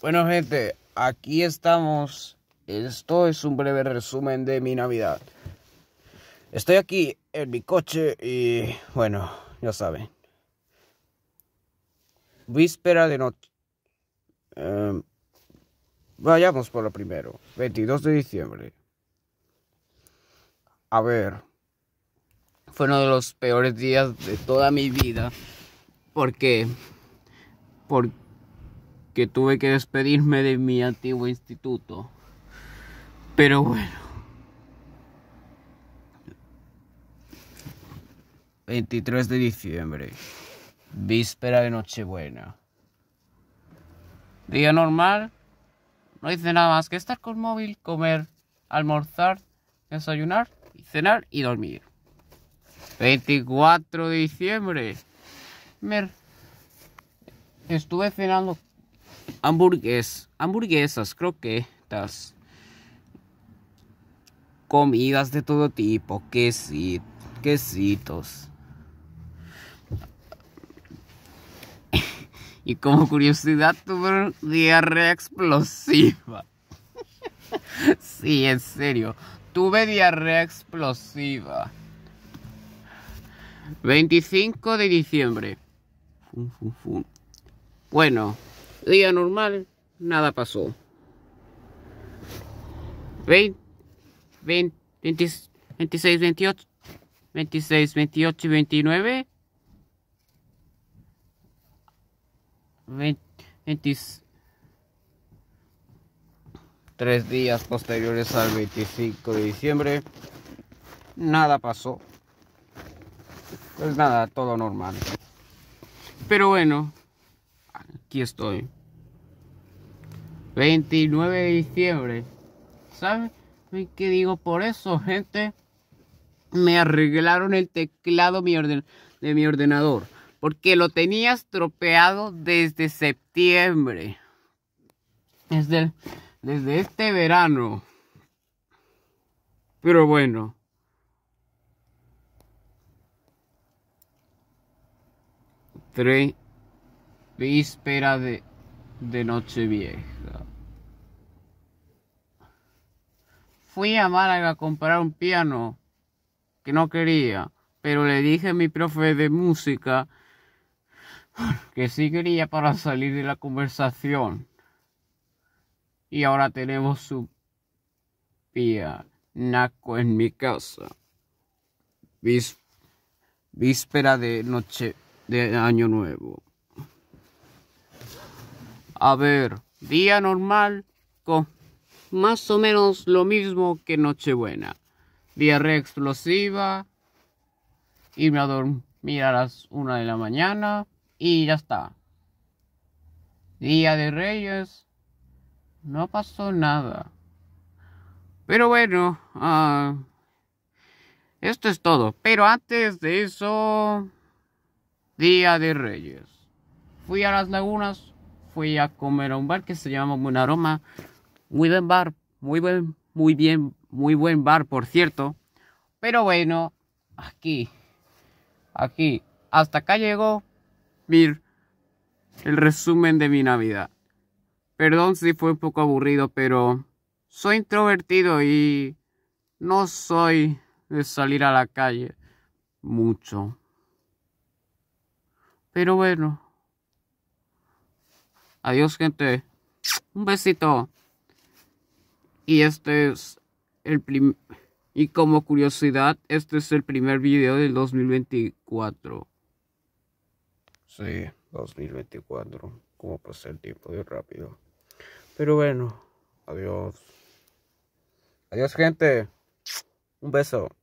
Bueno gente, aquí estamos. Esto es un breve resumen de mi Navidad. Estoy aquí en mi coche y bueno, ya saben. Víspera de noche. Em, vayamos por lo primero. 22 de diciembre. A ver. Fue uno de los peores días de toda mi vida. Porque... Porque que tuve que despedirme de mi antiguo instituto. Pero bueno. 23 de diciembre, víspera de Nochebuena. Día normal, no hice nada más que estar con móvil, comer, almorzar, desayunar, cenar y dormir. 24 de diciembre, estuve cenando hamburgues, hamburguesas, croquetas, comidas de todo tipo, quesitos. Y como curiosidad tuve diarrea explosiva. sí, en serio. Tuve diarrea explosiva. 25 de diciembre. Bueno, Día normal, nada pasó. 20, 20, 26, 28, 26, 28 y 29. 20, 20, tres días posteriores al 25 de diciembre, nada pasó. Pues nada, todo normal. Pero bueno, aquí estoy. 29 de diciembre. ¿Saben qué digo por eso, gente? Me arreglaron el teclado de mi ordenador. Porque lo tenía estropeado desde septiembre. Desde, este verano. Pero bueno. Tres. Víspera de, de Nochevieja. Fui a Málaga a comprar un piano que no quería, pero le dije a mi profe de música que sí quería para salir de la conversación. Y ahora tenemos su piano en mi casa. víspera de noche de año nuevo. A ver, día normal con más o menos lo mismo que Nochebuena. Diarrea explosiva, irme a dormir a las una de la mañana y ya está. Día de Reyes, no pasó nada. Pero bueno, ah, esto es todo. Pero antes de eso, Día de Reyes. Fui a las lagunas fui a comer a un bar que se llama Aroma, Muy buen bar, muy buen, muy bien, muy buen bar, por cierto. Pero bueno, aquí, aquí, hasta acá llegó Mir, el resumen de mi Navidad. Perdón si fue un poco aburrido, pero soy introvertido y no soy de salir a la calle mucho. Pero bueno. Adiós, gente. Un besito. Y este es el Y como curiosidad, este es el primer video del 2024. Sí, 2024. Como pasa el tiempo de rápido. Pero bueno, adiós. Adiós, gente. Un beso.